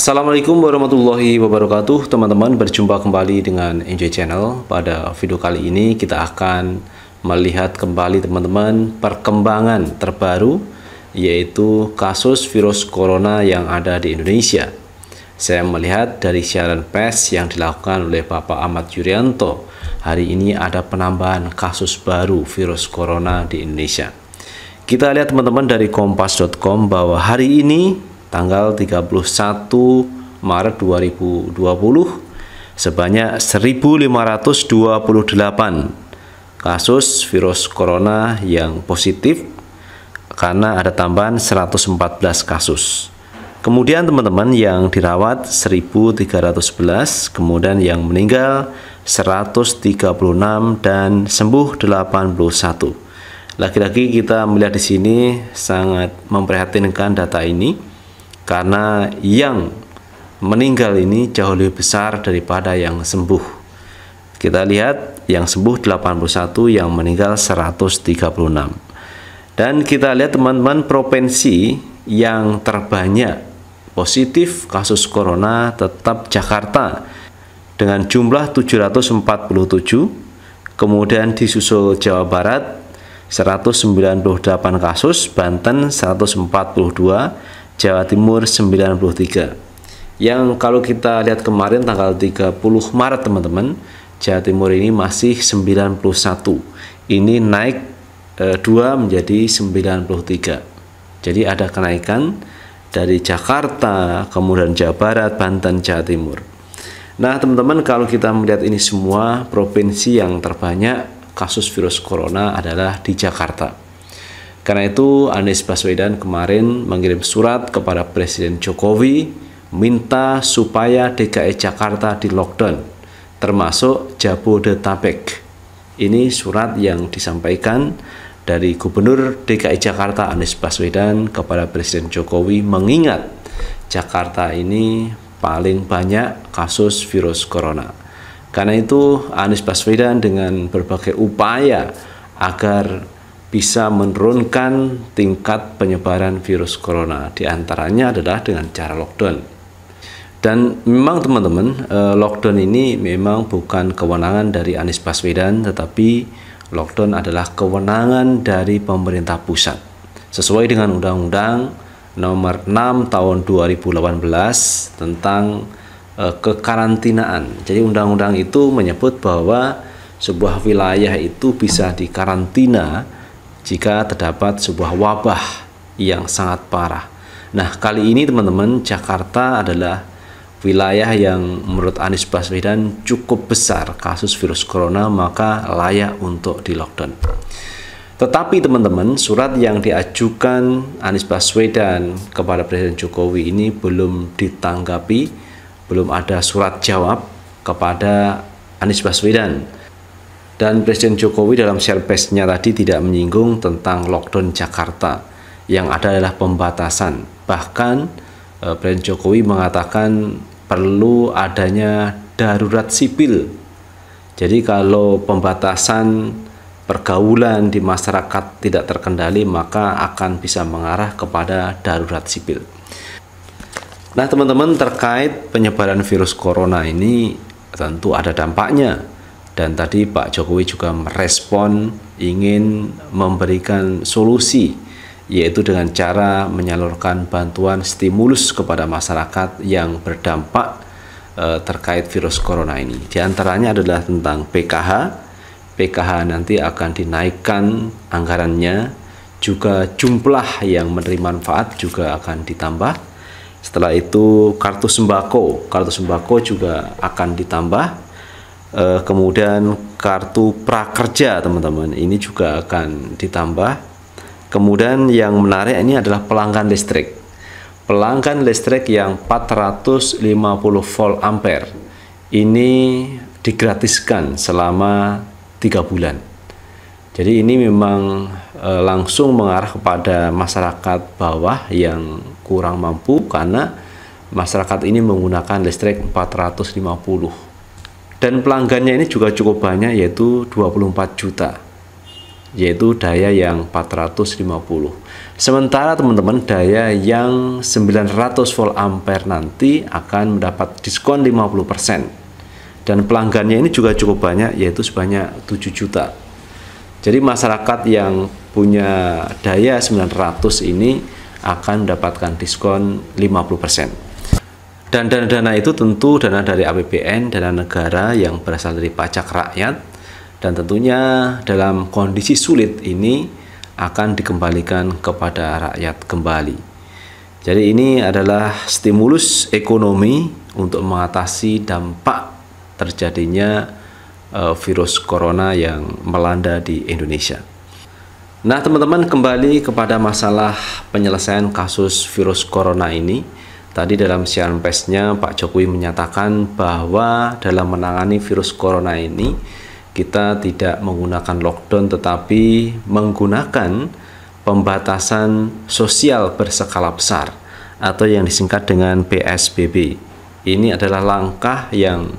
Assalamualaikum warahmatullahi wabarakatuh teman-teman berjumpa kembali dengan Enjoy Channel pada video kali ini kita akan melihat kembali teman-teman perkembangan terbaru yaitu kasus virus corona yang ada di Indonesia saya melihat dari siaran pes yang dilakukan oleh Bapak Ahmad Yuryanto hari ini ada penambahan kasus baru virus corona di Indonesia kita lihat teman-teman dari kompas.com bahwa hari ini tanggal 31 Maret 2020 sebanyak 1528 kasus virus corona yang positif karena ada tambahan 114 kasus. Kemudian teman-teman yang dirawat 1311, kemudian yang meninggal 136 dan sembuh 81. Lagi-lagi kita melihat di sini sangat memprihatinkan data ini karena yang meninggal ini jauh lebih besar daripada yang sembuh. Kita lihat yang sembuh 81, yang meninggal 136. Dan kita lihat teman-teman provinsi yang terbanyak positif kasus corona tetap Jakarta dengan jumlah 747, kemudian disusul Jawa Barat 198 kasus, Banten 142, Jawa Timur 93. Yang kalau kita lihat kemarin tanggal 30 Maret teman-teman, Jawa Timur ini masih 91. Ini naik e, eh, 2 menjadi 93. Jadi ada kenaikan dari Jakarta, kemudian Jawa Barat, Banten, Jawa Timur. Nah, teman-teman kalau kita melihat ini semua provinsi yang terbanyak kasus virus corona adalah di Jakarta karena itu Anies Baswedan kemarin mengirim surat kepada Presiden Jokowi minta supaya DKI e Jakarta di lockdown termasuk Jabodetabek. Ini surat yang disampaikan dari Gubernur DKI e Jakarta Anies Baswedan kepada Presiden Jokowi mengingat Jakarta ini paling banyak kasus virus corona. Karena itu Anies Baswedan dengan berbagai upaya agar bisa menurunkan tingkat penyebaran virus corona. Di antaranya adalah dengan cara lockdown. Dan memang teman-teman, eh, lockdown ini memang bukan kewenangan dari Anies Baswedan, tetapi lockdown adalah kewenangan dari pemerintah pusat. Sesuai dengan Undang-Undang Nomor 6 Tahun 2018 tentang eh, kekarantinaan. Jadi undang-undang itu menyebut bahwa sebuah wilayah itu bisa dikarantina jika terdapat sebuah wabah yang sangat parah. Nah, kali ini teman-teman Jakarta adalah wilayah yang menurut Anies Baswedan cukup besar kasus virus corona maka layak untuk di lockdown. Tetapi teman-teman, surat yang diajukan Anies Baswedan kepada Presiden Jokowi ini belum ditanggapi, belum ada surat jawab kepada Anies Baswedan dan Presiden Jokowi dalam share nya tadi tidak menyinggung tentang lockdown Jakarta. Yang ada adalah pembatasan. Bahkan eh, Presiden Jokowi mengatakan perlu adanya darurat sipil. Jadi kalau pembatasan pergaulan di masyarakat tidak terkendali maka akan bisa mengarah kepada darurat sipil. Nah, teman-teman terkait penyebaran virus corona ini tentu ada dampaknya dan tadi Pak Jokowi juga merespon ingin memberikan solusi yaitu dengan cara menyalurkan bantuan stimulus kepada masyarakat yang berdampak e, terkait virus corona ini. Di antaranya adalah tentang PKH. PKH nanti akan dinaikkan anggarannya, juga jumlah yang menerima manfaat juga akan ditambah. Setelah itu kartu sembako, kartu sembako juga akan ditambah Uh, kemudian kartu prakerja teman-teman ini juga akan ditambah kemudian yang menarik ini adalah pelanggan listrik pelanggan listrik yang 450 volt ampere ini digratiskan selama tiga bulan jadi ini memang e, langsung mengarah kepada masyarakat bawah yang kurang mampu karena masyarakat ini menggunakan listrik 450 dan pelanggannya ini juga cukup banyak yaitu 24 juta yaitu daya yang 450 sementara teman-teman daya yang 900 volt ampere nanti akan mendapat diskon 50% dan pelanggannya ini juga cukup banyak yaitu sebanyak 7 juta jadi masyarakat yang punya daya 900 ini akan mendapatkan diskon 50% dan dana-dana itu tentu dana dari APBN, dana negara yang berasal dari pajak rakyat dan tentunya dalam kondisi sulit ini akan dikembalikan kepada rakyat kembali. Jadi ini adalah stimulus ekonomi untuk mengatasi dampak terjadinya eh, virus corona yang melanda di Indonesia. Nah, teman-teman kembali kepada masalah penyelesaian kasus virus corona ini Tadi dalam siaran persnya Pak Jokowi menyatakan bahwa dalam menangani virus corona ini kita tidak menggunakan lockdown tetapi menggunakan pembatasan sosial berskala besar atau yang disingkat dengan PSBB. Ini adalah langkah yang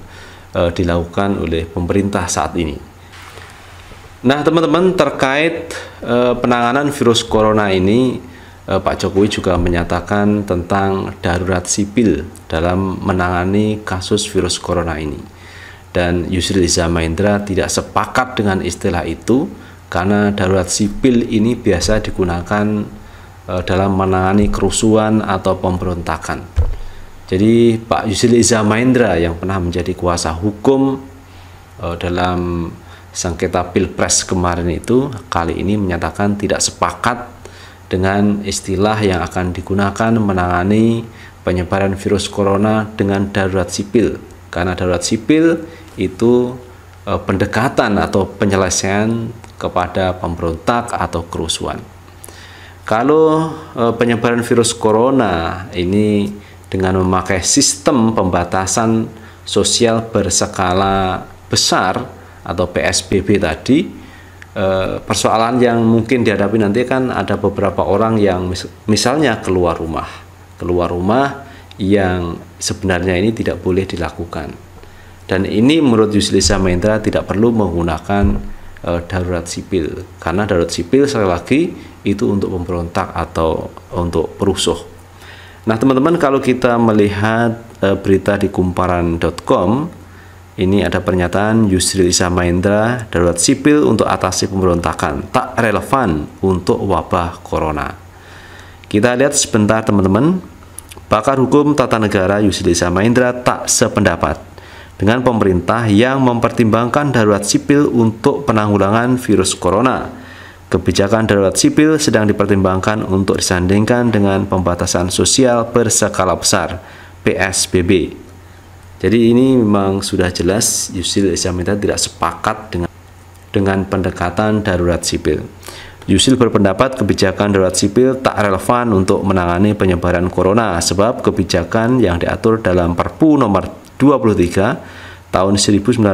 e, dilakukan oleh pemerintah saat ini. Nah, teman-teman terkait e, penanganan virus corona ini Eh, Pak Jokowi juga menyatakan tentang darurat sipil dalam menangani kasus virus corona ini. Dan Yusril Iza Mahendra tidak sepakat dengan istilah itu karena darurat sipil ini biasa digunakan eh, dalam menangani kerusuhan atau pemberontakan. Jadi Pak Yusril Iza Mahendra yang pernah menjadi kuasa hukum eh, dalam sengketa pilpres kemarin itu kali ini menyatakan tidak sepakat dengan istilah yang akan digunakan menangani penyebaran virus corona dengan darurat sipil karena darurat sipil itu e, pendekatan atau penyelesaian kepada pemberontak atau kerusuhan. Kalau e, penyebaran virus corona ini dengan memakai sistem pembatasan sosial berskala besar atau PSBB tadi Eh, persoalan yang mungkin dihadapi nanti kan ada beberapa orang yang mis misalnya keluar rumah, keluar rumah yang sebenarnya ini tidak boleh dilakukan. Dan ini menurut Yusli Mentra tidak perlu menggunakan uh, darurat sipil karena darurat sipil sekali lagi itu untuk pemberontak atau untuk perusuh. Nah, teman-teman kalau kita melihat uh, berita di kumparan.com ini ada pernyataan Yusril Isa Mahendra, darurat sipil untuk atasi pemberontakan, tak relevan untuk wabah corona. Kita lihat sebentar teman-teman, pakar hukum tata negara Yusril Isa Mahendra tak sependapat dengan pemerintah yang mempertimbangkan darurat sipil untuk penanggulangan virus corona. Kebijakan darurat sipil sedang dipertimbangkan untuk disandingkan dengan pembatasan sosial berskala besar, PSBB jadi ini memang sudah jelas Yusil Isyamita tidak sepakat dengan dengan pendekatan darurat sipil. Yusil berpendapat kebijakan darurat sipil tak relevan untuk menangani penyebaran corona sebab kebijakan yang diatur dalam Perpu nomor 23 tahun 1959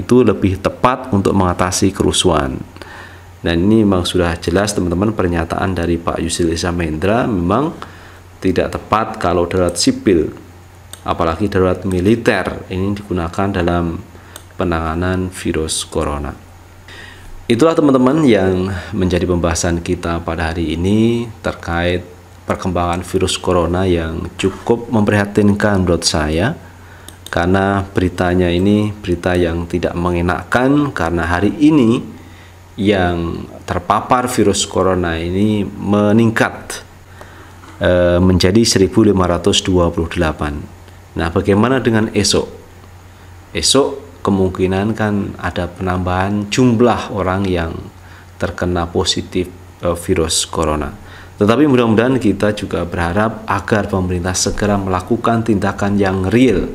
itu lebih tepat untuk mengatasi kerusuhan. Dan ini memang sudah jelas teman-teman pernyataan dari Pak Yusil Isamendra memang tidak tepat kalau darurat sipil apalagi darurat militer ini digunakan dalam penanganan virus corona. Itulah teman-teman yang menjadi pembahasan kita pada hari ini terkait perkembangan virus corona yang cukup memprihatinkan menurut saya karena beritanya ini berita yang tidak mengenakkan karena hari ini yang terpapar virus corona ini meningkat eh, menjadi 1528 Nah, bagaimana dengan esok? Esok kemungkinan kan ada penambahan jumlah orang yang terkena positif eh, virus corona. Tetapi mudah-mudahan kita juga berharap agar pemerintah segera melakukan tindakan yang real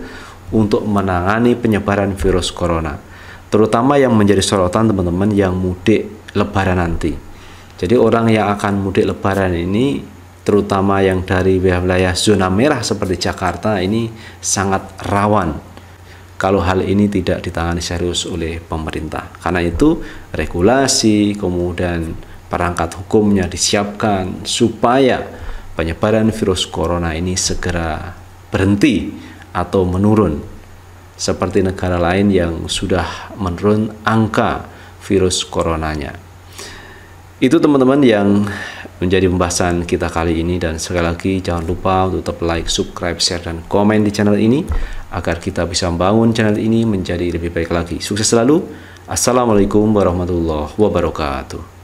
untuk menangani penyebaran virus corona, terutama yang menjadi sorotan teman-teman yang mudik lebaran nanti. Jadi orang yang akan mudik lebaran ini terutama yang dari wilayah zona merah seperti Jakarta ini sangat rawan kalau hal ini tidak ditangani serius oleh pemerintah. Karena itu regulasi kemudian perangkat hukumnya disiapkan supaya penyebaran virus corona ini segera berhenti atau menurun seperti negara lain yang sudah menurun angka virus coronanya. Itu teman-teman yang menjadi pembahasan kita kali ini dan sekali lagi jangan lupa untuk tetap like, subscribe, share dan komen di channel ini agar kita bisa membangun channel ini menjadi lebih baik lagi. Sukses selalu. Assalamualaikum warahmatullahi wabarakatuh.